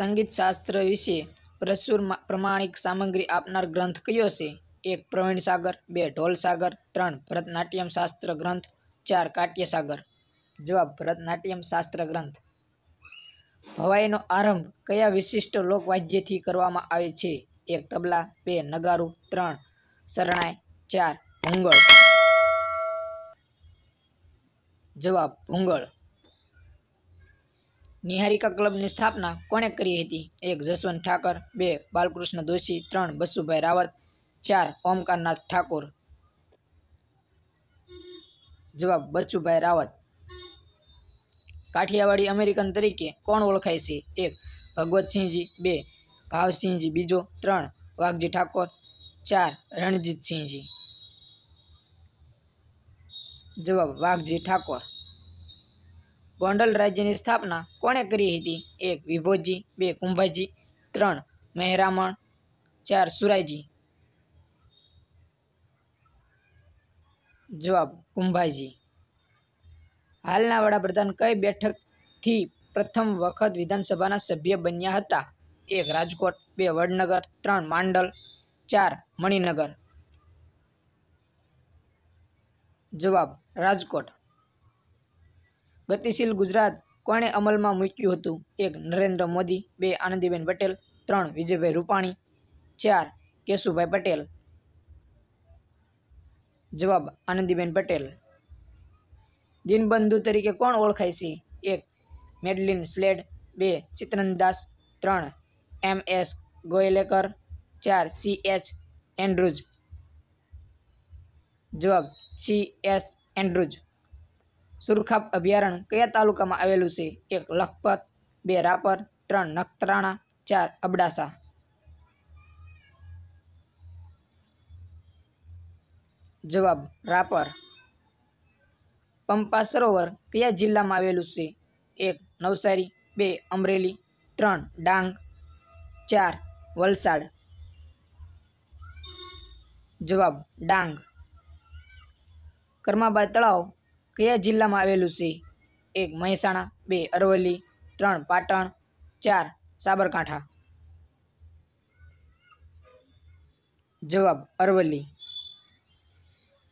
સંગીત શાસ્ત્ર વિશે પ્રચુર પ્રમાણિક સામગ્રી આપનાર ગ્રંથ કયો છે એક પ્રવીણ સાગર બે ઢોલ સાગર ત્રણ ભરતનાટ્યમ શાસ્ત્ર ગ્રંથ ચાર કાટ્યસાગર જવાબ ભરતનાટ્યમ શાસ્ત્ર ગ્રંથ ભવાઈનો આરંભ કયા વિશિષ્ટ લોકવાદ્યથી કરવામાં આવે છે એક તબલા બે નગારું ત્રણ શરણાઈ ચાર ભૂંગળ જવાબ ભૂંગળ નિહારિકા ક્લબની સ્થાપના કોણે કરી હતી એક જસવંત ઠાકર બે બાલકૃષ્ણ દોશી ત્રણ બસુભાઈ રાવત ચાર ઓમકારનાથ ઠાકોર જવાબ બચુભાઈ રાવત કાઠિયાવાડી અમેરિકન તરીકે કોણ ઓળખાય છે એક ભગવતસિંહજી બે ભાવસિંહજી બીજો ત્રણ વાઘજી ઠાકોર ચાર રણજીતસિંહજી જવાબ વાઘજી ઠાકોર ગોંડલ રાજ્યની સ્થાપના કોણે કરી હતી એક વિભોજી બે કુંભાજી ત્રણ મહેરામણ ચાર સુરાયજી જવાબ કુંભાજી હાલના વડાપ્રધાન કઈ બેઠકથી પ્રથમ વખત વિધાનસભાના સભ્ય બન્યા હતા એક રાજકોટ બે વડનગર ત્રણ માંડલ ચાર મણિનગર જવાબ રાજકોટ ગતિશીલ ગુજરાત કોણે અમલમાં મૂક્યું હતું એક નરેન્દ્ર મોદી બે આનંદીબેન પટેલ ત્રણ વિજયભાઈ રૂપાણી ચાર કેશુભાઈ પટેલ જવાબ આનંદીબેન પટેલ દિનબંધુ તરીકે કોણ ઓળખાય છે એક મેડલિન સ્લેડ બે ચિત્રનદાસ ત્રણ એમ એસ ગોયલેકર ચાર સી એચ એન્ડ્રુઝ જવાબ સી એસ એન્ડ્રુઝ સુરખાપ અભયારણ્ય કયા તાલુકામાં આવેલું છે એક લખપત બે રાપર ત્રણ નખત્રાણા ચાર અબડાસા જવાબ રાપર પંપા સરોવર કયા જિલ્લામાં આવેલું છે એક નવસારી બે અમરેલી ત્રણ ડાંગ ચાર વલસાડ જવાબ ડાંગ કર્માબાઈ તળાવ કયા જિલ્લામાં આવેલું છે એક મહેસાણા બે અરવલ્લી ત્રણ પાટણ ચાર સાબરકાંઠા જવાબ અરવલ્લી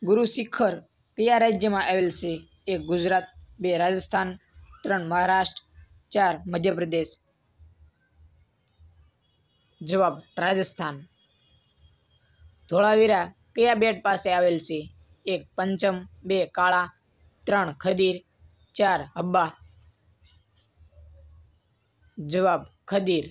ગુરુ શિખર કયા રાજ્યમાં આવેલ છે એક ગુજરાત બે રાજસ્થાન ત્રણ મહારાષ્ટ્ર ચાર મધ્યપ્રદેશ જવાબ રાજસ્થાન ધોળાવીરા કયા બેટ પાસે આવેલ છે એક પંચમ બે કાળા ત્રણ ખદીર ચાર અબ્બા જવાબ ખદીર